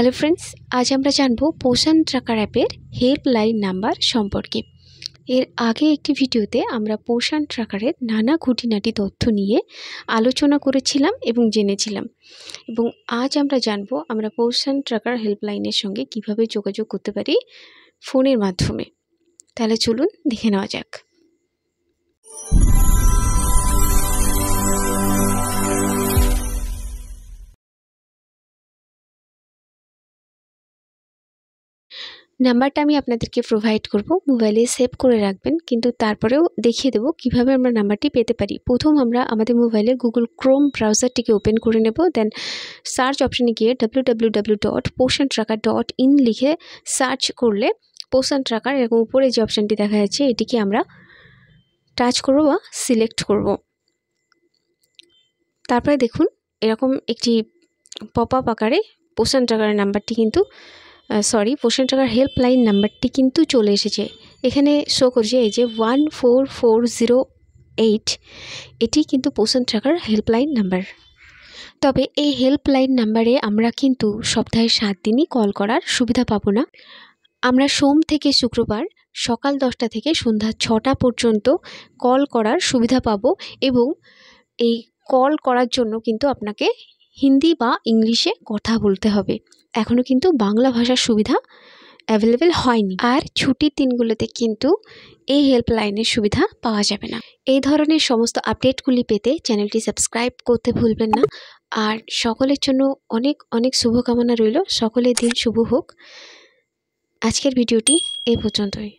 hello friends আজ আমরা জানবো পোষণ ট্রাকার অ্যাপের হেল্পলাইন নাম্বার সম্পর্কে এর আগে একটি ভিডিওতে আমরা পোষণ ট্রাকারের নানা খুঁটিনাটি তথ্য নিয়ে আলোচনা করেছিলাম এবং জেনেছিলাম এবং আজ আমরা জানবো আমরা পোষণ ট্রাকার হেল্পলাইনের সঙ্গে কিভাবে যোগাযোগ করতে পারি ফোনের মাধ্যমে তাহলে চলুন দেখে নেওয়া যাক নাম্বারটা আমি আপনাদেরকে প্রোভাইড করব মোবাইলে সেভ করে রাখবেন কিন্তু তারপরেও দেখিয়ে দেবো কিভাবে আমরা নাম্বারটি পেতে পারি প্রথম আমরা আমাদের মোবাইলে গুগল ক্রোম ব্রাউজারটিকে ওপেন করে নেব দেন সার্চ অপশানে গিয়ে ডাব্লিউ ডট ডট ইন লিখে সার্চ করলে পোষণ ট্রাকার এরকম উপরে যে অপশানটি দেখা যাচ্ছে এটিকে আমরা টাচ করব বা সিলেক্ট করব তারপরে দেখুন এরকম একটি পপ আপ আকারে পোষণ ট্রাকারের নাম্বারটি কিন্তু সরি পোষণ টাকার হেল্পলাইন নাম্বারটি কিন্তু চলে এসেছে এখানে শো করছে এই যে one four four zero eight এটি কিন্তু পোষণ টাকার হেল্পলাইন নাম্বার তবে এই হেল্পলাইন নাম্বারে আমরা কিন্তু সপ্তাহে সাত দিনই কল করার সুবিধা পাবো না আমরা সোম থেকে শুক্রবার সকাল দশটা থেকে সন্ধ্যা ছটা পর্যন্ত কল করার সুবিধা পাব এবং এই কল করার জন্য কিন্তু আপনাকে হিন্দি বা ইংলিশে কথা বলতে হবে এখনও কিন্তু বাংলা ভাষার সুবিধা অ্যাভেলেবেল হয়নি আর ছুটির দিনগুলোতে কিন্তু এই হেল্পলাইনের সুবিধা পাওয়া যাবে না এই ধরনের সমস্ত আপডেটগুলি পেতে চ্যানেলটি সাবস্ক্রাইব করতে ভুলবেন না আর সকলের জন্য অনেক অনেক শুভকামনা রইল সকলের দিন শুভ হোক আজকের ভিডিওটি এ পর্যন্তই